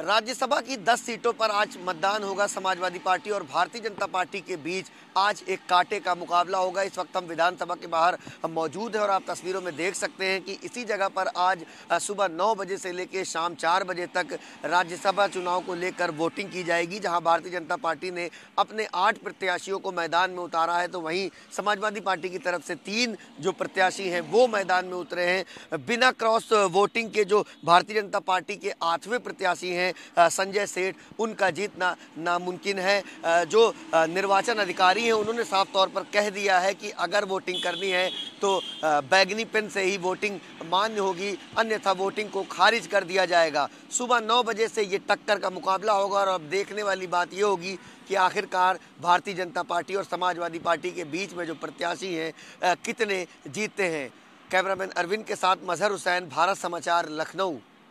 राज्यसभा की 10 सीटों पर आज मतदान होगा समाजवादी पार्टी और भारतीय जनता पार्टी के बीच आज एक कांटे का मुकाबला होगा इस वक्त हम विधानसभा के बाहर मौजूद हैं और आप तस्वीरों में देख सकते हैं कि इसी जगह पर आज सुबह 9 बजे से लेकर शाम 4 बजे तक राज्यसभा चुनाव को लेकर वोटिंग की जाएगी जहां भारतीय जनता पार्टी ने अपने आठ प्रत्याशियों को मैदान में उतारा है तो वहीं समाजवादी पार्टी की तरफ से तीन जो प्रत्याशी हैं वो मैदान में उतरे हैं बिना क्रॉस वोटिंग के जो भारतीय जनता पार्टी के आठवें प्रत्याशी हैं हैं संजय सेठ उनका जीतना नामुमकिन है जो निर्वाचन अधिकारी हैं उन्होंने साफ तौर पर कह दिया है कि अगर वोटिंग करनी है तो बैगनी पेन से ही वोटिंग मान्य होगी अन्यथा वोटिंग को खारिज कर दिया जाएगा सुबह नौ बजे से ये टक्कर का मुकाबला होगा और अब देखने वाली बात ये होगी कि आखिरकार भारतीय जनता पार्टी और समाजवादी पार्टी के बीच में जो प्रत्याशी हैं कितने जीतते हैं कैमरामैन अरविंद के साथ मजहर हुसैन भारत समाचार लखनऊ